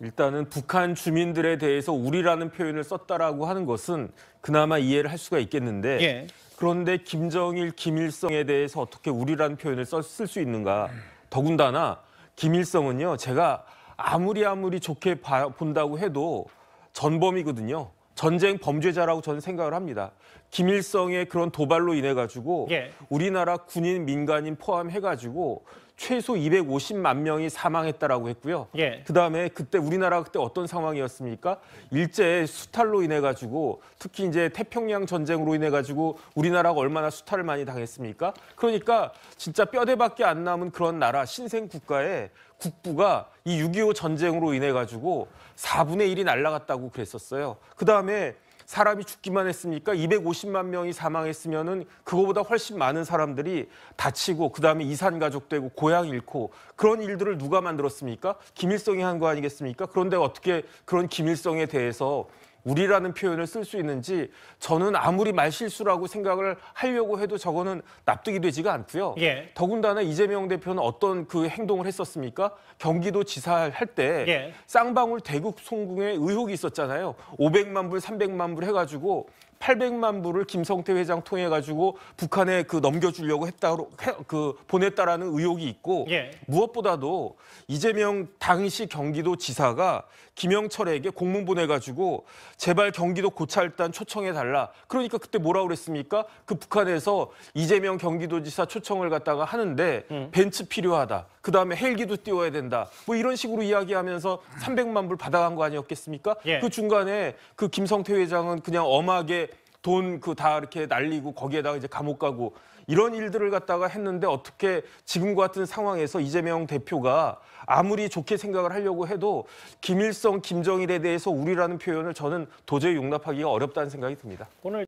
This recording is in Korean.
일단은 북한 주민들에 대해서 우리라는 표현을 썼다라고 하는 것은 그나마 이해를 할 수가 있겠는데 예. 그런데 김정일, 김일성에 대해서 어떻게 우리라는 표현을 쓸 수 있는가? 더군다나 김일성은요, 제가 아무리 아무리 좋게 봐, 본다고 해도 전범이거든요. 전쟁 범죄자라고 저는 생각을 합니다. 김일성의 그런 도발로 인해 가지고 예. 우리나라 군인 민간인 포함해 가지고 최소 250만 명이 사망했다라고 했고요. 예. 그다음에 그때 우리나라 그때 어떤 상황이었습니까? 일제 수탈로 인해 가지고 특히 이제 태평양 전쟁으로 인해 가지고 우리나라가 얼마나 수탈을 많이 당했습니까? 그러니까 진짜 뼈대밖에 안 남은 그런 나라 신생 국가에 국부가 이 6.25 전쟁으로 인해 가지고 4분의 1이 날라갔다고 그랬었어요. 그다음에 사람이 죽기만 했습니까? 250만 명이 사망했으면은 그거보다 훨씬 많은 사람들이 다치고 그다음에 이산 가족되고 고향 잃고 그런 일들을 누가 만들었습니까? 김일성이 한 거 아니겠습니까? 그런데 어떻게 그런 김일성에 대해서 우리라는 표현을 쓸 수 있는지 저는 아무리 말실수라고 생각을 하려고 해도 저거는 납득이 되지가 않고요. 예. 더군다나 이재명 대표는 어떤 그 행동을 했었습니까? 경기도 지사할 때 예. 쌍방울 대국 송궁에 의혹이 있었잖아요. 500만 불, 300만 불 해가지고 800만 불을 김성태 회장 통해 가지고 북한에 그 넘겨주려고 했다로 그 보냈다라는 의혹이 있고 예. 무엇보다도 이재명 당시 경기도 지사가 김영철에게 공문 보내가지고 제발 경기도 고찰단 초청해 달라. 그러니까 그때 뭐라 그랬습니까? 그 북한에서 이재명 경기도지사 초청을 갖다가 하는데 음. 벤츠 필요하다. 그 다음에 헬기도 띄워야 된다. 뭐 이런 식으로 이야기하면서 300만 불 받아간 거 아니었겠습니까? 예. 그 중간에 그 김성태 회장은 그냥 엄하게 돈 그 다 이렇게 날리고 거기에다가 이제 감옥 가고 이런 일들을 갖다가 했는데 어떻게 지금과 같은 상황에서 이재명 대표가 아무리 좋게 생각을 하려고 해도 김일성, 김정일에 대해서 우리라는 표현을 저는 도저히 용납하기가 어렵다는 생각이 듭니다. 오늘